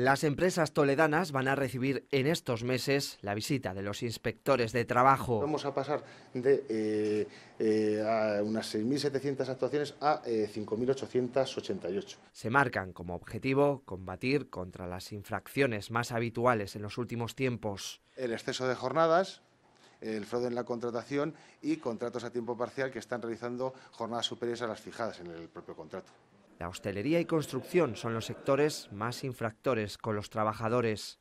Las empresas toledanas van a recibir en estos meses la visita de los inspectores de trabajo. Vamos a pasar de eh, eh, a unas 6.700 actuaciones a 5.888. Eh, Se marcan como objetivo combatir contra las infracciones más habituales en los últimos tiempos. El exceso de jornadas, el fraude en la contratación y contratos a tiempo parcial que están realizando jornadas superiores a las fijadas en el propio contrato. La hostelería y construcción son los sectores más infractores con los trabajadores.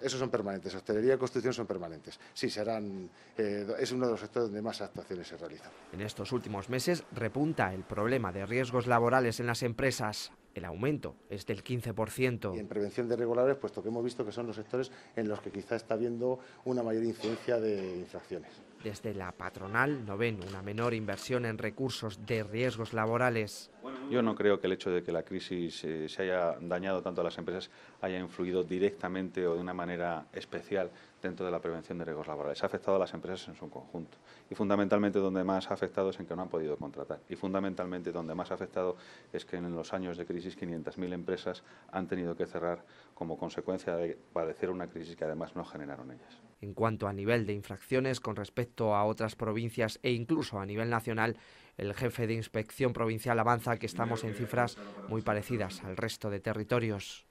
Esos son permanentes, hostelería y construcción son permanentes. Sí, serán, eh, es uno de los sectores donde más actuaciones se realizan. En estos últimos meses repunta el problema de riesgos laborales en las empresas. El aumento es del 15%. Y en prevención de regulares, puesto que hemos visto que son los sectores en los que quizá está habiendo una mayor incidencia de infracciones. Desde la patronal no ven una menor inversión en recursos de riesgos laborales. Yo no creo que el hecho de que la crisis eh, se haya dañado tanto a las empresas haya influido directamente o de una manera especial dentro de la prevención de riesgos laborales. Ha afectado a las empresas en su conjunto y fundamentalmente donde más ha afectado es en que no han podido contratar y fundamentalmente donde más ha afectado es que en los años de crisis 500.000 empresas han tenido que cerrar como consecuencia de padecer una crisis que además no generaron ellas. En cuanto a nivel de infracciones con respecto a otras provincias e incluso a nivel nacional, el jefe de inspección provincial avanza que estamos en cifras muy parecidas al resto de territorios.